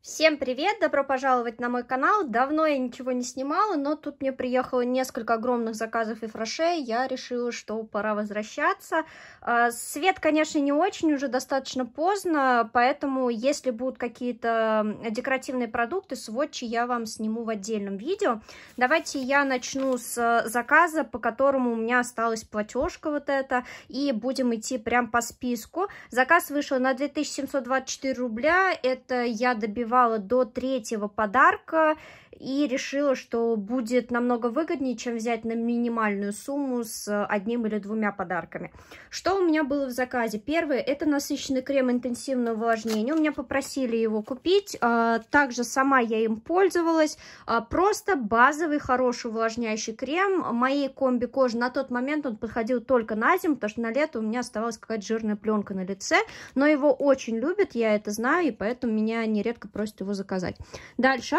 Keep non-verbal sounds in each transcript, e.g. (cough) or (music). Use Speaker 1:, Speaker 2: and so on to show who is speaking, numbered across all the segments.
Speaker 1: Всем привет! Добро пожаловать на мой канал. Давно я ничего не снимала, но тут мне приехало несколько огромных заказов и фраше. Я решила, что пора возвращаться. А, свет, конечно, не очень, уже достаточно поздно, поэтому если будут какие-то декоративные продукты, сводчи я вам сниму в отдельном видео. Давайте я начну с э, заказа, по которому у меня осталась платежка вот эта, и будем идти прям по списку. Заказ вышел на 2724 рубля, это я добиваюсь успевала до третьего подарка и решила, что будет намного выгоднее, чем взять на минимальную сумму с одним или двумя подарками. Что у меня было в заказе? Первое, это насыщенный крем интенсивного увлажнения. У меня попросили его купить, а, также сама я им пользовалась. А, просто базовый хороший увлажняющий крем. Моей комби кожи на тот момент он подходил только на зиму, потому что на лето у меня оставалась какая-то жирная пленка на лице, но его очень любят, я это знаю, и поэтому меня нередко просят его заказать. Дальше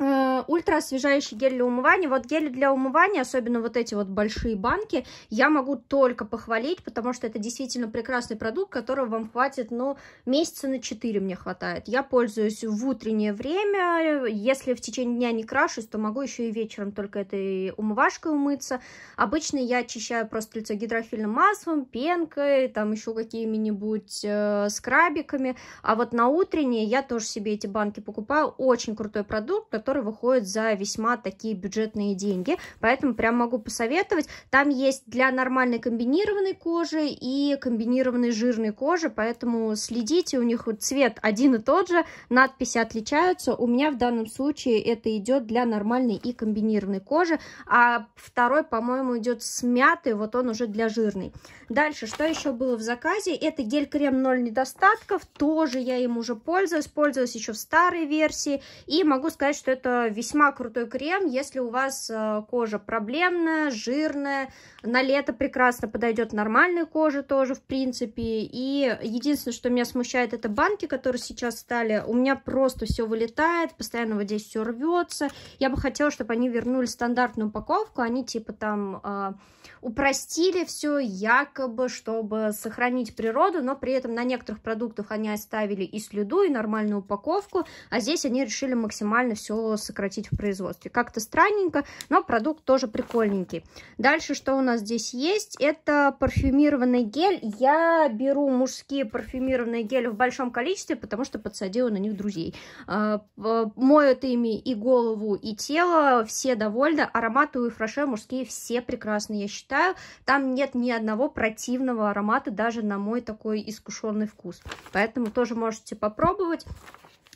Speaker 1: Э, ультра освежающий гель для умывания. Вот гели для умывания, особенно вот эти вот большие банки, я могу только похвалить, потому что это действительно прекрасный продукт, которого вам хватит, ну, месяца на 4 мне хватает. Я пользуюсь в утреннее время, если в течение дня не крашусь, то могу еще и вечером только этой умывашкой умыться. Обычно я очищаю просто лицо гидрофильным маслом, пенкой, там еще какими-нибудь э, скрабиками, а вот на утреннее я тоже себе эти банки покупаю. Очень крутой продукт, который выходит за весьма такие бюджетные деньги, поэтому прям могу посоветовать. Там есть для нормальной комбинированной кожи и комбинированной жирной кожи, поэтому следите, у них цвет один и тот же, надписи отличаются. У меня в данном случае это идет для нормальной и комбинированной кожи, а второй, по-моему, идет с мятой, вот он уже для жирной. Дальше, что еще было в заказе? Это гель-крем 0 недостатков, тоже я им уже пользуюсь, пользовалась еще в старой версии, и могу сказать, что это это весьма крутой крем, если у вас э, кожа проблемная, жирная, на лето прекрасно подойдет нормальной коже тоже, в принципе, и единственное, что меня смущает, это банки, которые сейчас стали, у меня просто все вылетает, постоянно вот здесь все рвется, я бы хотела, чтобы они вернули стандартную упаковку, они типа там э, упростили все якобы, чтобы сохранить природу, но при этом на некоторых продуктах они оставили и слюду, и нормальную упаковку, а здесь они решили максимально все сократить в производстве. Как-то странненько, но продукт тоже прикольненький. Дальше что у нас здесь есть? Это парфюмированный гель. Я беру мужские парфюмированные гели в большом количестве, потому что подсадила на них друзей. А, моют ими и голову, и тело, все довольны. Ароматы у Ифраше мужские все прекрасные, я считаю читаю, там нет ни одного противного аромата, даже на мой такой искушенный вкус. Поэтому тоже можете попробовать.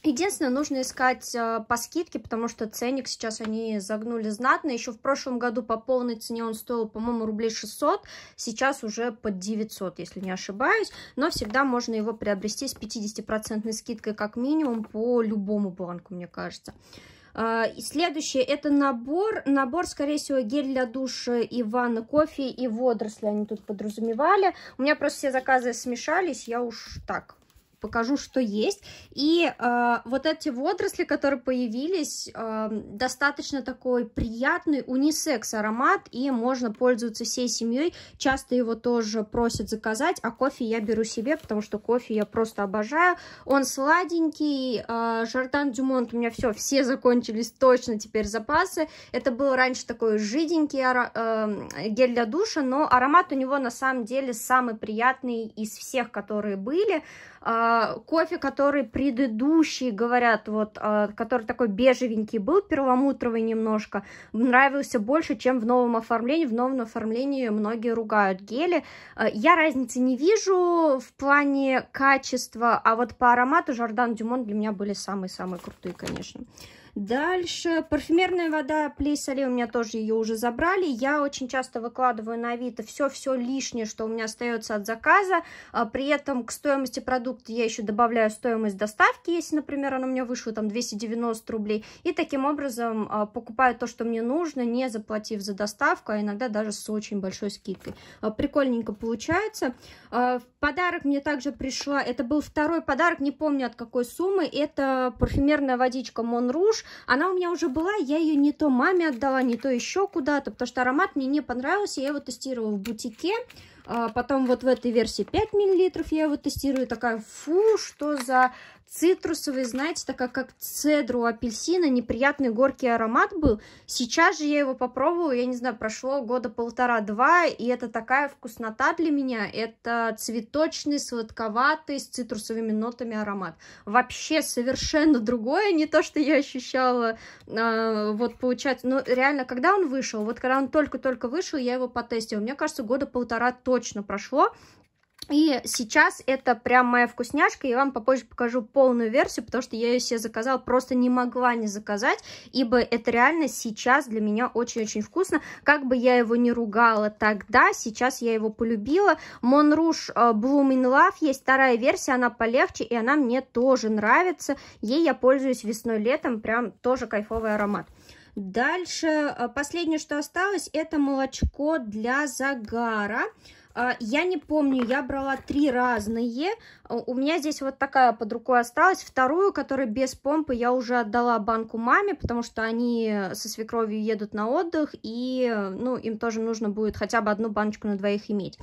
Speaker 1: Единственное, нужно искать э, по скидке, потому что ценник сейчас они загнули знатно. Еще в прошлом году по полной цене он стоил, по-моему, рублей 600, сейчас уже под 900, если не ошибаюсь. Но всегда можно его приобрести с 50% скидкой как минимум по любому банку, мне кажется. А, следующее, это набор, набор, скорее всего, гель для душа и ванны, кофе и водоросли они тут подразумевали. У меня просто все заказы смешались, я уж так покажу, что есть. И э, вот эти водоросли, которые появились, э, достаточно такой приятный унисекс-аромат, и можно пользоваться всей семьей. Часто его тоже просят заказать, а кофе я беру себе, потому что кофе я просто обожаю. Он сладенький, э, Жордан Дюмонт у меня все, все закончились точно теперь запасы. Это был раньше такой жиденький э, гель для душа, но аромат у него на самом деле самый приятный из всех, которые были. А, кофе, который предыдущий, говорят, вот, а, который такой бежевенький был, перламутровый немножко, нравился больше, чем в новом оформлении. В новом оформлении многие ругают гели. А, я разницы не вижу в плане качества, а вот по аромату Жордан Дюмон для меня были самые-самые крутые, конечно. Дальше парфюмерная вода Плейсоле, у меня тоже ее уже забрали. Я очень часто выкладываю на Авито все-все лишнее, что у меня остается от заказа. А, при этом к стоимости продукта я еще добавляю стоимость доставки, если, например, она у меня вышла там 290 рублей. И таким образом а, покупаю то, что мне нужно, не заплатив за доставку, а иногда даже с очень большой скидкой. А, прикольненько получается. В подарок мне также пришла, это был второй подарок, не помню от какой суммы, это парфюмерная водичка Монруш тушь. Она у меня уже была, я ее не то маме отдала, не то еще куда-то, потому что аромат мне не понравился. Я его тестировала в бутике. А, потом вот в этой версии 5 мл я его тестирую. Такая, фу, что за цитрусовый, знаете, такая как, цедру апельсина, неприятный горький аромат был. Сейчас же я его попробовала, я не знаю, прошло года полтора-два, и это такая вкуснота для меня. Это цветочный, сладковатый, с цитрусовыми нотами аромат. Вообще совершенно другое, не то, что я ощущала, э, вот получать. Но реально, когда он вышел, вот когда он только-только вышел, я его потестила. Мне кажется, года полтора точно прошло, и сейчас это прям моя вкусняшка, я вам попозже покажу полную версию, потому что я ее себе заказала, просто не могла не заказать, ибо это реально сейчас для меня очень-очень вкусно. Как бы я его не ругала тогда, сейчас я его полюбила. Монруш э, Bloom in Love есть вторая версия, она полегче, и она мне тоже нравится. Ей я пользуюсь весной-летом, прям тоже кайфовый аромат. Дальше, э, последнее, что осталось, это молочко для загара. А, я не помню, я брала три разные. А, у меня здесь вот такая под рукой осталась. Вторую, которая без помпы, я уже отдала банку маме, потому что они со свекровью едут на отдых, и ну, им тоже нужно будет хотя бы одну баночку на двоих иметь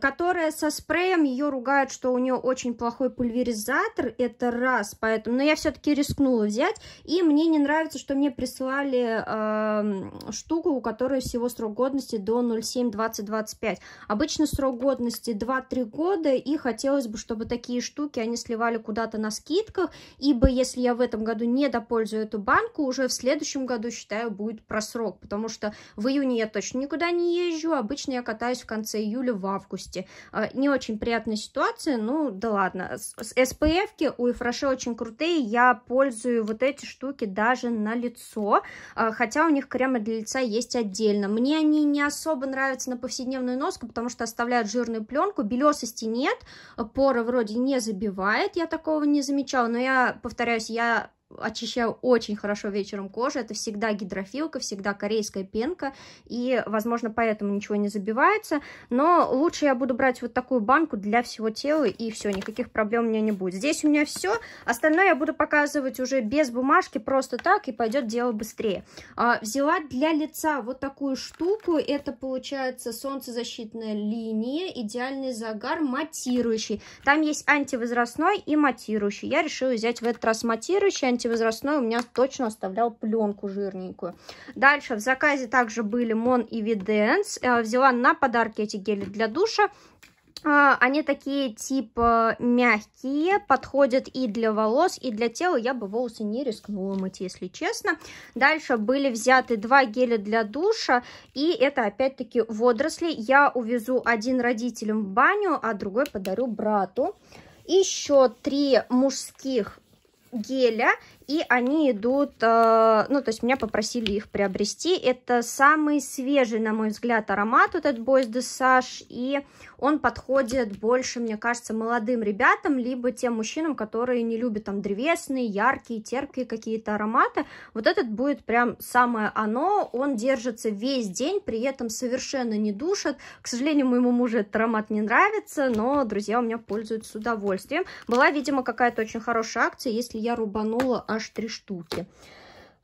Speaker 1: которая со спреем, ее ругают, что у нее очень плохой пульверизатор, это раз, поэтому, но я все-таки рискнула взять, и мне не нравится, что мне прислали э, штуку, у которой всего срок годности до 0,7-2025, обычно срок годности 2-3 года, и хотелось бы, чтобы такие штуки они сливали куда-то на скидках, ибо если я в этом году не допользую эту банку, уже в следующем году, считаю, будет просрок, потому что в июне я точно никуда не езжу, обычно я катаюсь в конце июля в август, августе. А, не очень приятная ситуация, ну да ладно. spf ки у Ифраше очень крутые, я пользую вот эти штуки даже на лицо, а, хотя у них кремы для лица есть отдельно. Мне они не особо нравятся на повседневную носку, потому что оставляют жирную пленку, белесости нет, а, поры вроде не забивает, я такого не замечала, но я, повторяюсь, я очищаю очень хорошо вечером кожу, это всегда гидрофилка, всегда корейская пенка, и, возможно, поэтому ничего не забивается, но лучше я буду брать вот такую банку для всего тела, и все, никаких проблем у меня не будет. Здесь у меня все, остальное я буду показывать уже без бумажки, просто так, и пойдет дело быстрее. А, взяла для лица вот такую штуку, это получается солнцезащитная линия, идеальный загар, матирующий. Там есть антивозрастной и матирующий. Я решила взять в этот раз матирующий, антивозрастной у меня точно оставлял пленку жирненькую. Дальше в заказе также были Mon Evidence э, Взяла на подарки эти гели для душа. Э, они такие типа мягкие, подходят и для волос, и для тела. Я бы волосы не рискнула мыть, если честно. Дальше были взяты два геля для душа, и это опять-таки водоросли. Я увезу один родителям в баню, а другой подарю брату еще три мужских геля и они идут, э, ну, то есть меня попросили их приобрести. Это самый свежий, на мой взгляд, аромат, вот этот Boys de Sage, и он подходит больше, мне кажется, молодым ребятам, либо тем мужчинам, которые не любят там древесные, яркие, терпкие какие-то ароматы. Вот этот будет прям самое оно, он держится весь день, при этом совершенно не душит. К сожалению, моему мужу этот аромат не нравится, но друзья у меня пользуются с удовольствием. Была, видимо, какая-то очень хорошая акция, если я рубанула аж три штуки.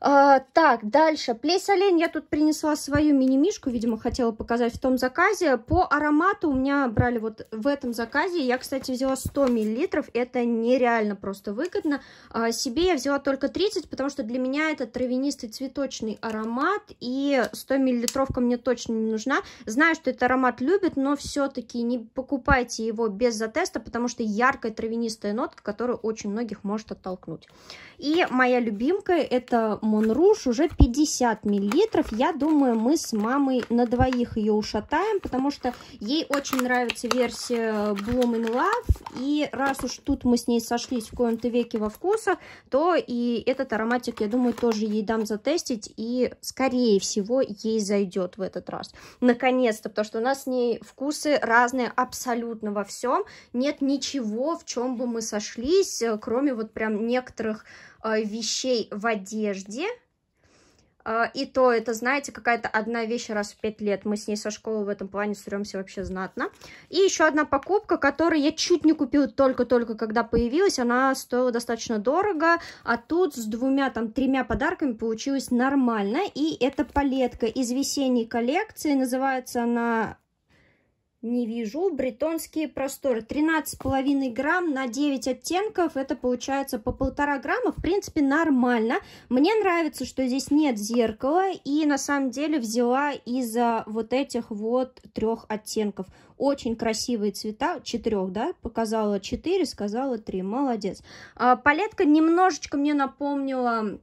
Speaker 1: А, так, дальше. Плесь олень я тут принесла свою мини мишку, видимо, хотела показать в том заказе. По аромату у меня брали вот в этом заказе. Я, кстати, взяла 100 миллилитров. Это нереально просто выгодно. А, себе я взяла только 30, потому что для меня это травянистый цветочный аромат. И 100 миллилитровка мне точно не нужна. Знаю, что этот аромат любит, но все-таки не покупайте его без затеста, потому что яркая травянистая нотка, которая очень многих может оттолкнуть. И моя любимка это Мамон Руш уже 50 миллилитров. Я думаю, мы с мамой на двоих ее ушатаем, потому что ей очень нравится версия Bloom in Love. И раз уж тут мы с ней сошлись в коем-то веке во вкусах, то и этот ароматик, я думаю, тоже ей дам затестить. И, скорее всего, ей зайдет в этот раз. Наконец-то, потому что у нас с ней вкусы разные абсолютно во всем. Нет ничего, в чем бы мы сошлись, э, кроме вот прям некоторых Э, вещей в одежде. Э, и то это, знаете, какая-то одна вещь раз в пять лет. Мы с ней со школы в этом плане суремся вообще знатно. И еще одна покупка, которую я чуть не купила только-только, когда появилась. Она стоила достаточно дорого, а тут с двумя, там, тремя подарками получилось нормально. И это палетка из весенней коллекции. Называется она не вижу. Бретонские просторы. 13,5 грамм на 9 оттенков. Это получается по полтора грамма. В принципе, нормально. Мне нравится, что здесь нет зеркала. И на самом деле взяла из-за вот этих вот трех оттенков. Очень красивые цвета. Четырех, да? Показала 4, сказала 3. Молодец. А, палетка немножечко мне напомнила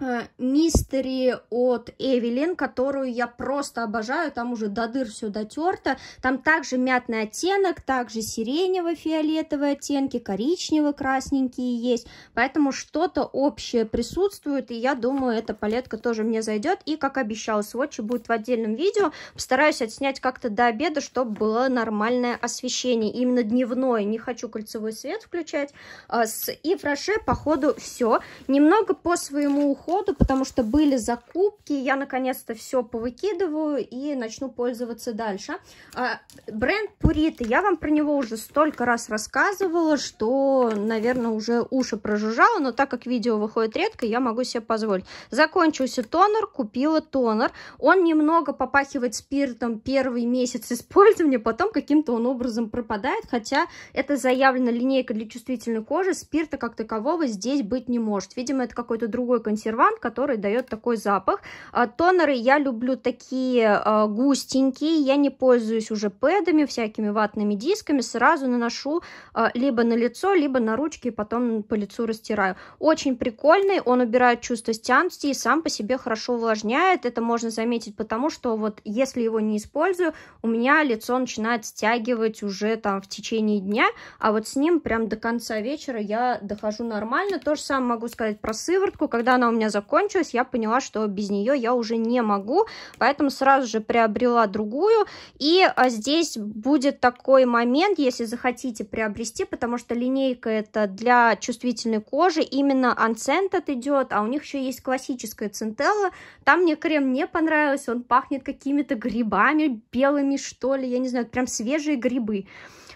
Speaker 1: Э, мистери от Эвелин, которую я просто обожаю, там уже до дыр все дотерто, там также мятный оттенок, также сиренево-фиолетовые оттенки, коричнево-красненькие есть, поэтому что-то общее присутствует, и я думаю, эта палетка тоже мне зайдет, и как обещала, сводчи будет в отдельном видео, постараюсь отснять как-то до обеда, чтобы было нормальное освещение, именно дневное, не хочу кольцевой свет включать, э, с и фраше, походу, все, немного по своему уходу уходу, потому что были закупки, я наконец-то все повыкидываю и начну пользоваться дальше. А, бренд Пуриты, я вам про него уже столько раз рассказывала, что, наверное, уже уши прожужжало, но так как видео выходит редко, я могу себе позволить. Закончился тонер, купила тонер. Он немного попахивает спиртом первый месяц использования, потом каким-то он образом пропадает, хотя это заявлена линейка для чувствительной кожи, спирта как такового здесь быть не может. Видимо, это какой-то другой консерватор, одеколон, который дает такой запах. А, тонеры я люблю такие а, густенькие, я не пользуюсь уже пэдами, всякими ватными дисками, сразу наношу а, либо на лицо, либо на ручки, и потом по лицу растираю. Очень прикольный, он убирает чувство стянутости и сам по себе хорошо увлажняет, это можно заметить потому, что вот если его не использую, у меня лицо начинает стягивать уже там в течение дня, а вот с ним прям до конца вечера я дохожу нормально. То же самое могу сказать про сыворотку, когда она у меня меня закончилась, я поняла, что без нее я уже не могу, поэтому сразу же приобрела другую. И а, здесь будет такой момент, если захотите приобрести, потому что линейка это для чувствительной кожи, именно Unscented идет, а у них еще есть классическая центелла. Там мне крем не понравился, он пахнет какими-то грибами белыми, что ли, я не знаю, прям свежие грибы.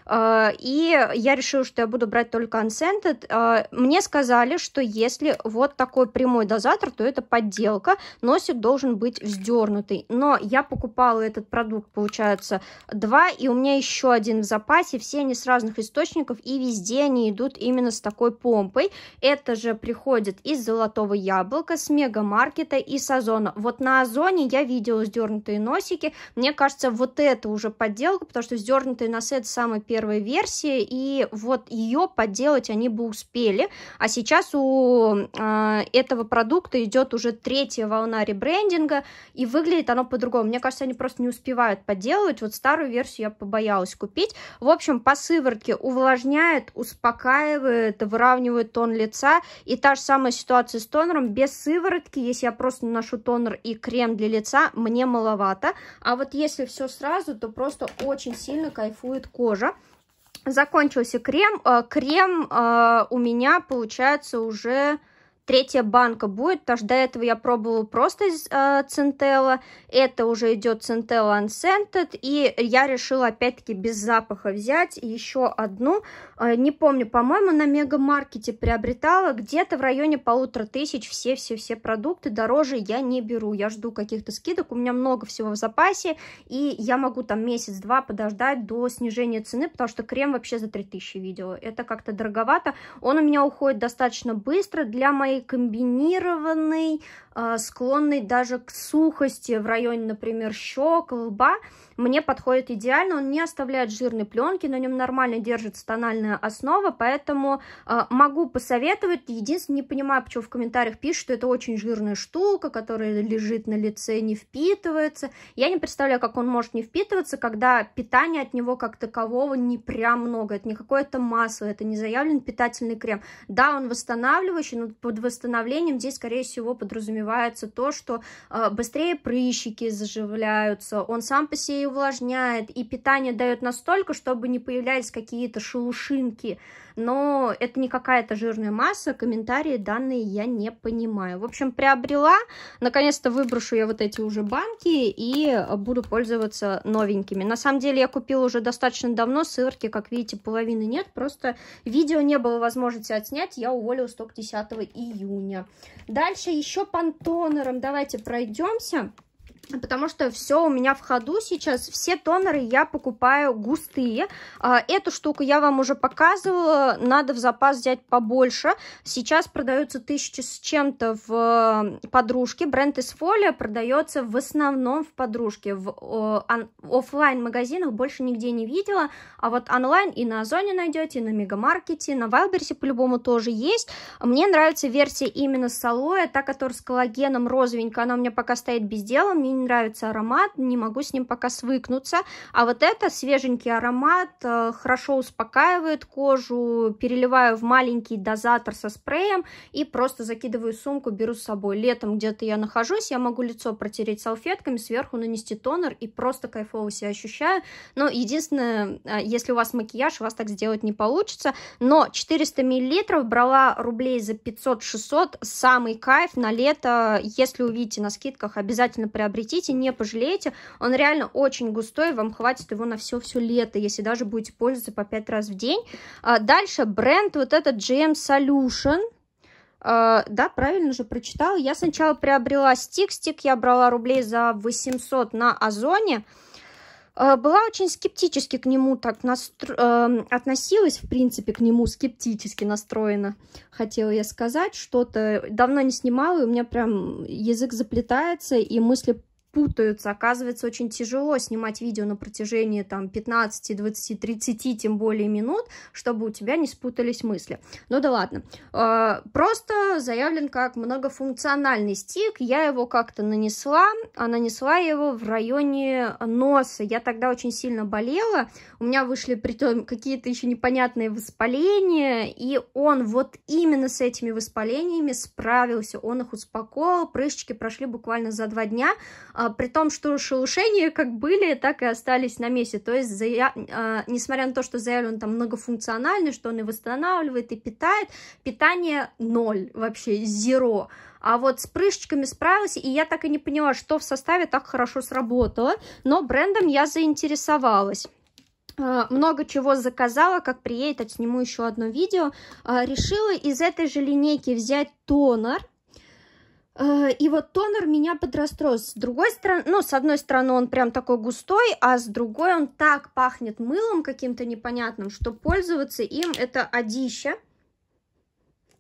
Speaker 1: А, и я решила, что я буду брать только Unscented. А, мне сказали, что если вот такой прямой дозатор, то это подделка. Носик должен быть вздернутый. Но я покупала этот продукт, получается, два, и у меня еще один в запасе. Все они с разных источников, и везде они идут именно с такой помпой. Это же приходит из золотого яблока, с мегамаркета и с Озона. Вот на Озоне я видела сдернутые носики. Мне кажется, вот это уже подделка, потому что сдернутые носы это самое первое первой версии, и вот ее подделать они бы успели. А сейчас у э, этого продукта идет уже третья волна ребрендинга, и выглядит оно по-другому. Мне кажется, они просто не успевают подделывать. Вот старую версию я побоялась купить. В общем, по сыворотке увлажняет, успокаивает, выравнивает тон лица. И та же самая ситуация с тонером. Без сыворотки, если я просто наношу тонер и крем для лица, мне маловато. А вот если все сразу, то просто очень сильно кайфует кожа закончился крем. Э, крем э, у меня, получается, уже Третья банка будет, потому что до этого я пробовала просто из э, центела. Это уже идет центела unscented. И я решила опять-таки без запаха взять еще одну. Э, не помню, по-моему, на мегамаркете приобретала. Где-то в районе полутора тысяч все-все-все продукты. Дороже я не беру. Я жду каких-то скидок. У меня много всего в запасе. И я могу там месяц-два подождать до снижения цены, потому что крем вообще за 3000 видела. Это как-то дороговато. Он у меня уходит достаточно быстро для моей и комбинированный, а, склонный даже к сухости в районе, например, щек, лба, мне подходит идеально. Он не оставляет жирной пленки, на нем нормально держится тональная основа, поэтому а, могу посоветовать. Единственное, не понимаю, почему в комментариях пишут, что это очень жирная штука, которая лежит на лице, не впитывается. Я не представляю, как он может не впитываться, когда питание от него как такового не прям много. Это не какое-то масло, это не заявлен питательный крем. Да, он восстанавливающий, но под восстановлением здесь, скорее всего, подразумевается то, что э, быстрее прыщики заживляются, он сам по себе увлажняет, и питание дает настолько, чтобы не появлялись какие-то шелушинки но это не какая-то жирная масса, комментарии данные я не понимаю. В общем, приобрела, наконец-то выброшу я вот эти уже банки и буду пользоваться новенькими. На самом деле я купила уже достаточно давно сыворотки, как видите, половины нет, просто видео не было возможности отснять, я уволилась только 10 июня. Дальше еще по тонером давайте пройдемся потому что все у меня в ходу сейчас, все тонеры я покупаю густые. А, эту штуку я вам уже показывала, надо в запас взять побольше. Сейчас продаются тысячи с чем-то в э, подружке, бренд Isfolia продается в основном в подружке, в офлайн магазинах больше нигде не видела, а вот онлайн и на Озоне найдете, и на Мегамаркете, на Вайлберсе по-любому тоже есть. Мне нравится версия именно с алоэ, та, которая с коллагеном розовенькая, она у меня пока стоит без дела, мне не нравится аромат, не могу с ним пока свыкнуться. А вот это свеженький аромат, э, хорошо успокаивает кожу, переливаю в маленький дозатор со спреем и просто закидываю сумку, беру с собой. Летом где-то я нахожусь, я могу лицо протереть салфетками, сверху нанести тонер и просто кайфово себя ощущаю. Но единственное, э, если у вас макияж, у вас так сделать не получится. Но 400 мл брала рублей за 500-600, самый кайф на лето. Если увидите на скидках, обязательно приобретите приобретите, не пожалеете. Он реально очень густой, вам хватит его на все-все лето, если даже будете пользоваться по 5 раз в день. А дальше бренд вот этот GM Solution. Uh, да, правильно же прочитала. Я сначала приобрела стик. Стик я брала рублей за 800 на Озоне. Uh, была очень скептически к нему так настро... Uh, относилась, в принципе, к нему скептически настроена, хотела я сказать что-то. Давно не снимала, и у меня прям язык заплетается, и мысли путаются. Оказывается, очень тяжело снимать видео на протяжении там 15, 20, 30, тем более минут, чтобы у тебя не спутались мысли. Ну да ладно. Э, просто заявлен как многофункциональный стик. Я его как-то нанесла, а нанесла его в районе носа. Я тогда очень сильно болела. У меня вышли притом какие-то еще непонятные воспаления, и он вот именно с этими воспалениями справился. Он их успокоил, прыщики прошли буквально за два дня, э, а, при том, что шелушения как были, так и остались на месте. То есть, зая... а, несмотря на то, что заявлен он там многофункциональный, что он и восстанавливает, и питает, питание ноль вообще, зеро. А вот с прыжечками справилась, и я так и не поняла, что в составе так хорошо сработало, но брендом я заинтересовалась а, много чего заказала, как приедет, отсниму еще одно видео. А, решила из этой же линейки взять тонер, Э, и вот тонер меня подрастрос. С другой стороны, ну, с одной стороны он прям такой густой, а с другой он так пахнет мылом каким-то непонятным, что пользоваться им это одище.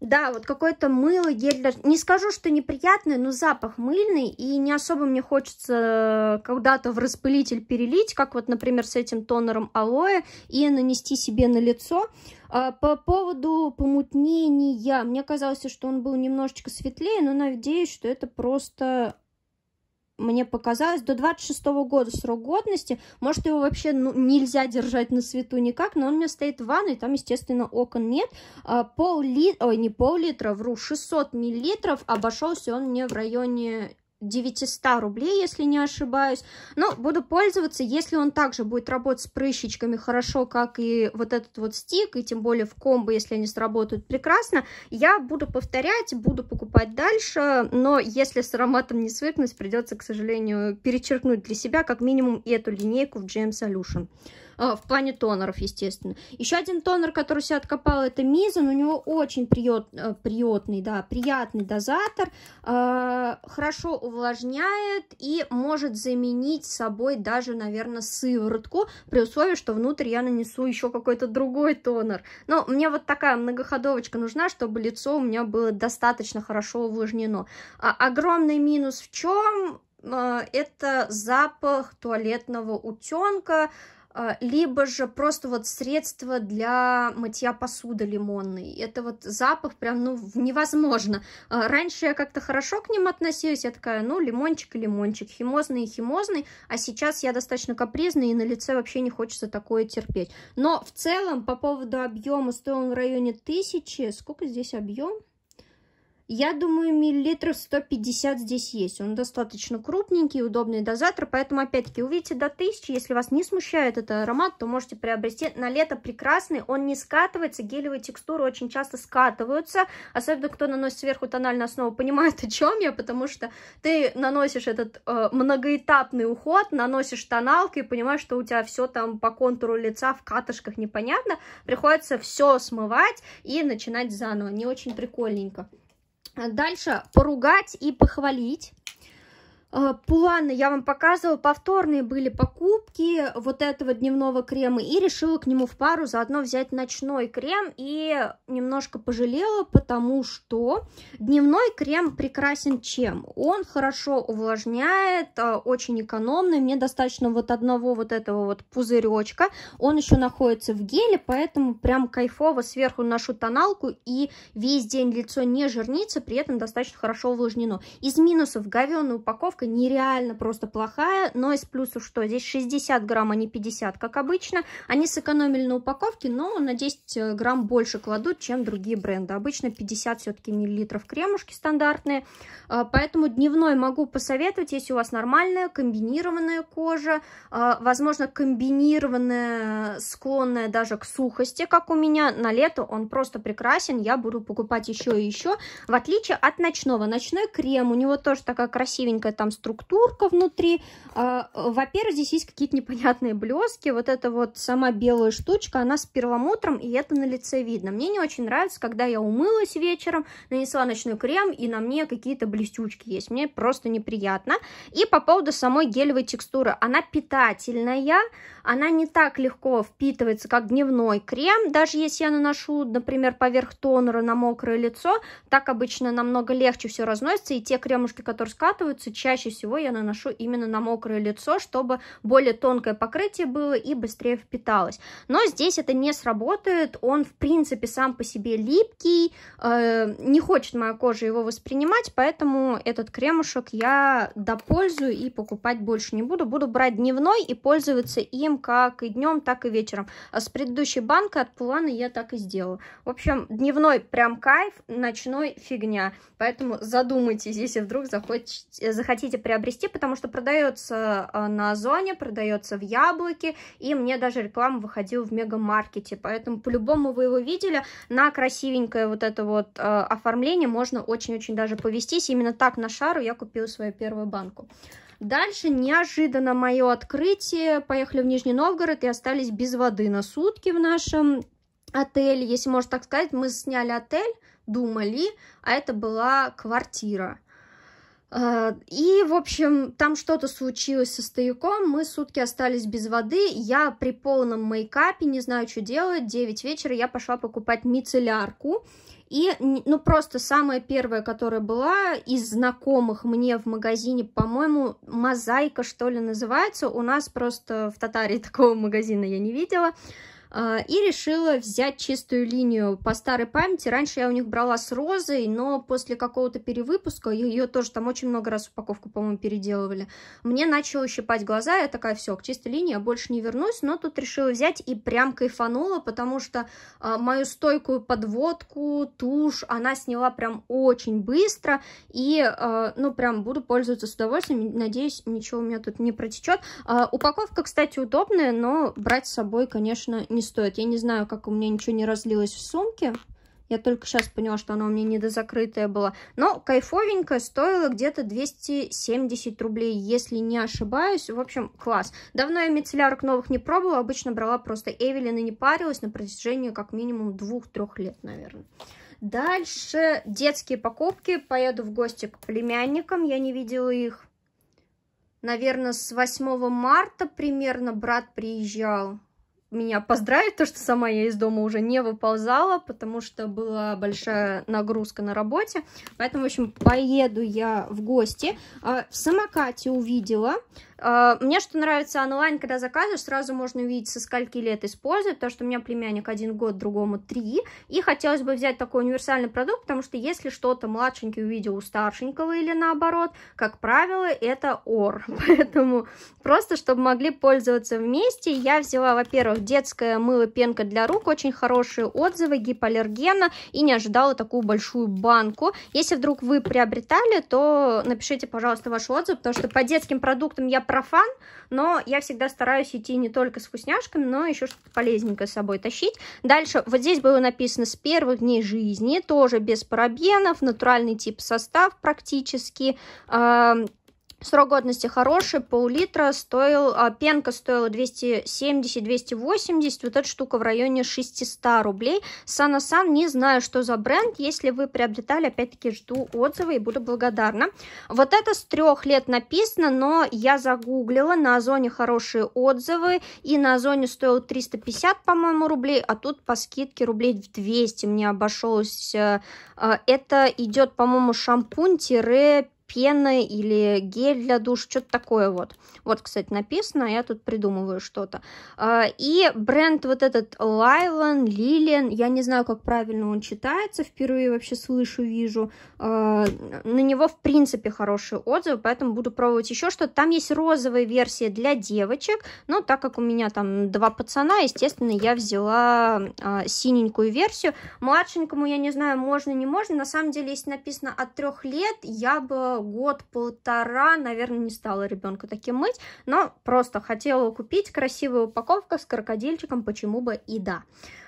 Speaker 1: Да, вот какое-то мыло, гель для... Не скажу, что неприятный, но запах мыльный, и не особо мне хочется э, когда-то в распылитель перелить, как вот, например, с этим тонером алоэ, и нанести себе на лицо. А, по поводу помутнения, мне казалось, что он был немножечко светлее, но надеюсь, что это просто мне показалось, до 26 -го года срок годности. Может, его вообще ну, нельзя держать на свету никак, но он у меня стоит в ванной, там, естественно, окон нет. А, пол литра, ой, не пол литра, вру, 600 миллилитров обошелся он мне в районе 900 рублей, если не ошибаюсь. Но буду пользоваться, если он также будет работать с прыщечками хорошо, как и вот этот вот стик, и тем более в комбо, если они сработают прекрасно. Я буду повторять, буду покупать дальше, но если с ароматом не свыкнусь, придется, к сожалению, перечеркнуть для себя как минимум эту линейку в GM Solution. А, в плане тонеров, естественно. Еще один тонер, который себя откопал, это Мизан. У него очень приот, э, приятный, да, приятный дозатор. Э, хорошо увлажняет и может заменить собой даже, наверное, сыворотку, при условии, что внутрь я нанесу еще какой-то другой тонер. Но мне вот такая многоходовочка нужна, чтобы лицо у меня было достаточно хорошо увлажнено. А, огромный минус в чем? Э, это запах туалетного утенка, а, либо же просто вот средство для мытья посуды лимонной. Это вот запах прям, ну, невозможно. А, раньше я как-то хорошо к ним относилась, я такая, ну, лимончик и лимончик, химозный и химозный, а сейчас я достаточно капризная и на лице вообще не хочется такое терпеть. Но в целом по поводу объема стоил он в районе тысячи, сколько здесь объем? Я думаю, миллилитров 150 здесь есть. Он достаточно крупненький, удобный дозатор. Поэтому, опять-таки, увидите до 1000. Если вас не смущает этот аромат, то можете приобрести. На лето прекрасный. Он не скатывается. Гелевые текстуры очень часто скатываются. Особенно, кто наносит сверху тональную основу, понимает, о чем я. Потому что ты наносишь этот э, многоэтапный уход, наносишь тоналкой, и понимаешь, что у тебя все там по контуру лица в катышках непонятно. Приходится все смывать и начинать заново. Не очень прикольненько. Дальше поругать и похвалить. Э, планы я вам показывала, повторные были покупки вот этого дневного крема и решила к нему в пару заодно взять ночной крем и немножко пожалела, потому что дневной крем прекрасен чем? Он хорошо увлажняет, э, очень экономный, мне достаточно вот одного вот этого вот пузыречка, он еще находится в геле, поэтому прям кайфово сверху ношу тоналку и весь день лицо не жирнится, при этом достаточно хорошо увлажнено. Из минусов говеная упаковка доставка нереально просто плохая, но из плюсов что? Здесь 60 грамм, а не 50, как обычно. Они сэкономили на упаковке, но на 10 э, грамм больше кладут, чем другие бренды. Обычно 50 все-таки миллилитров кремушки стандартные, э, поэтому дневной могу посоветовать, если у вас нормальная комбинированная кожа, э, возможно, комбинированная, склонная даже к сухости, как у меня, на лето он просто прекрасен, я буду покупать еще и еще, в отличие от ночного. Ночной крем, у него тоже такая красивенькая там структурка внутри. А, во-первых, здесь есть какие-то непонятные блески. Вот эта вот сама белая штучка, она с перламутром, и это на лице видно. Мне не очень нравится, когда я умылась вечером, нанесла ночной крем, и на мне какие-то блестючки есть. Мне просто неприятно. И по поводу самой гелевой текстуры. Она питательная, она не так легко впитывается, как дневной крем. Даже если я наношу, например, поверх тонера на мокрое лицо, так обычно намного легче все разносится, и те кремушки, которые скатываются, чаще чаще всего я наношу именно на мокрое лицо, чтобы более тонкое покрытие было и быстрее впиталось. Но здесь это не сработает, он в принципе сам по себе липкий, э, не хочет моя кожа его воспринимать, поэтому этот кремушек я допользую и покупать больше не буду. Буду брать дневной и пользоваться им как и днем, так и вечером. А с предыдущей банкой от Пулана я так и сделала. В общем, дневной прям кайф, ночной фигня. Поэтому задумайтесь, если вдруг захотите, захотите можете приобрести, потому что продается э, на Озоне, продается в Яблоке, и мне даже реклама выходила в Мегамаркете, поэтому по-любому вы его видели. На красивенькое вот это вот э, оформление можно очень-очень даже повестись. Именно так на шару я купила свою первую банку. Дальше неожиданно мое открытие. Поехали в Нижний Новгород и остались без воды на сутки в нашем отеле. Если можно так сказать, мы сняли отель, думали, а это была квартира. А, и, в общем, там что-то случилось со стояком, мы сутки остались без воды, я при полном мейкапе, не знаю, что делать, 9 вечера я пошла покупать мицеллярку, и, ну, просто самая первая, которая была из знакомых мне в магазине, по-моему, мозаика, что ли, называется. У нас просто в Татарии (laughs) такого магазина я не видела. А, и решила взять чистую линию по старой памяти. Раньше я у них брала с розой, но после какого-то перевыпуска, ее тоже там очень много раз упаковку, по-моему, переделывали, мне начало щипать глаза, я такая, все, к чистой линии я больше не вернусь, но тут решила взять и прям кайфанула, потому что а, мою стойкую подводку, тушь, она сняла прям очень быстро, и, а, ну, прям буду пользоваться с удовольствием, надеюсь, ничего у меня тут не протечет. А, упаковка, кстати, удобная, но брать с собой, конечно, не стоит. Я не знаю, как у меня ничего не разлилось в сумке. Я только сейчас поняла, что она у меня недозакрытая была. Но кайфовенько стоила где-то 270 рублей, если не ошибаюсь. В общем, класс. Давно я мицеллярок новых не пробовала. Обычно брала просто Эвелин и не парилась на протяжении как минимум двух-трех лет, наверное. Дальше детские покупки. Поеду в гости к племянникам. Я не видела их. Наверное, с 8 марта примерно брат приезжал меня поздравить, то, что сама я из дома уже не выползала, потому что была большая нагрузка на работе. Поэтому, в общем, поеду я в гости. А, в самокате увидела. А, мне что нравится онлайн, когда заказываешь, сразу можно увидеть, со скольки лет используют, то что у меня племянник один год, другому три, и хотелось бы взять такой универсальный продукт, потому что если что-то младшенький увидел у старшенького или наоборот, как правило, это ор, (laughs) поэтому просто, чтобы могли пользоваться вместе, я взяла, во-первых, детское мыло пенка для рук, очень хорошие отзывы, гипоаллергена, и не ожидала такую большую банку. Если вдруг вы приобретали, то напишите, пожалуйста, ваш отзыв, потому что по детским продуктам я профан, но я всегда стараюсь идти не только с вкусняшками, но еще что-то полезненькое с собой тащить. Дальше, вот здесь было написано с первых дней жизни, тоже без парабенов, натуральный тип состав практически, эм, Срок годности хороший, пол-литра стоил, а, пенка стоила 270-280, вот эта штука в районе 600 рублей. Санасан не знаю, что за бренд, если вы приобретали, опять-таки жду отзывы и буду благодарна. Вот это с трех лет написано, но я загуглила, на Озоне хорошие отзывы, и на Озоне стоил 350, по-моему, рублей, а тут по скидке рублей в 200 мне обошлось. Э, э, это идет, по-моему, шампунь-пенка пены или гель для душ, что-то такое вот. Вот, кстати, написано, я тут придумываю что-то. А, и бренд вот этот Лайлен, Лилен, я не знаю, как правильно он читается, впервые вообще слышу, вижу. А, на него, в принципе, хорошие отзывы, поэтому буду пробовать еще что-то. Там есть розовая версия для девочек, но так как у меня там два пацана, естественно, я взяла а, синенькую версию. Младшенькому, я не знаю, можно, не можно. На самом деле, если написано от трех лет, я бы Э, год-полтора, наверное, не стала ребенка таким мыть, но просто хотела купить красивую упаковку с крокодильчиком, почему бы и да.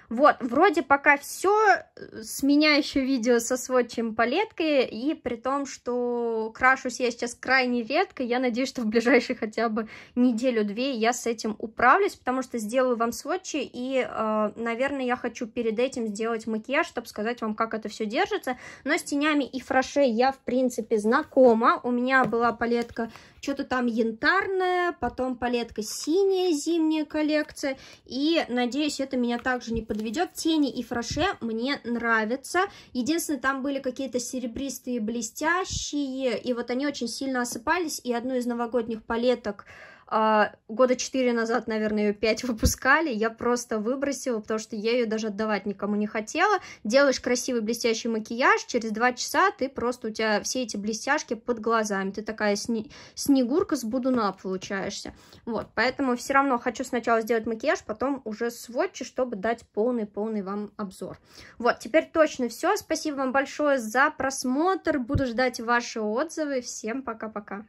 Speaker 1: Вот, вроде пока все, э, с меня еще видео со сводчим палеткой, и при том, что крашусь я сейчас крайне редко, я надеюсь, что в ближайшие хотя бы неделю-две я с этим управлюсь, потому что сделаю вам сводчи, и, э, наверное, я хочу перед этим сделать макияж, чтобы сказать вам, как это все держится, но с тенями и фраше я, в принципе, знакома, у меня была палетка что-то там янтарная, потом палетка синяя зимняя коллекция, и, надеюсь, это меня также не подведет подведет. Тени и фраше мне нравятся. Единственное, там были какие-то серебристые блестящие, и вот они очень сильно осыпались, и одну из новогодних палеток а, года четыре назад, наверное, ее пять (laughs) выпускали, я просто выбросила, потому что я ее даже отдавать никому не хотела. Делаешь красивый блестящий макияж, через два часа ты просто, у тебя все эти блестяшки под глазами, ты такая сни... снегурка с будуна получаешься. Вот, поэтому все равно хочу сначала сделать макияж, потом уже сводчи, чтобы дать полный-полный вам обзор. Вот, теперь точно все. Спасибо вам большое за просмотр, буду ждать ваши отзывы. Всем пока-пока.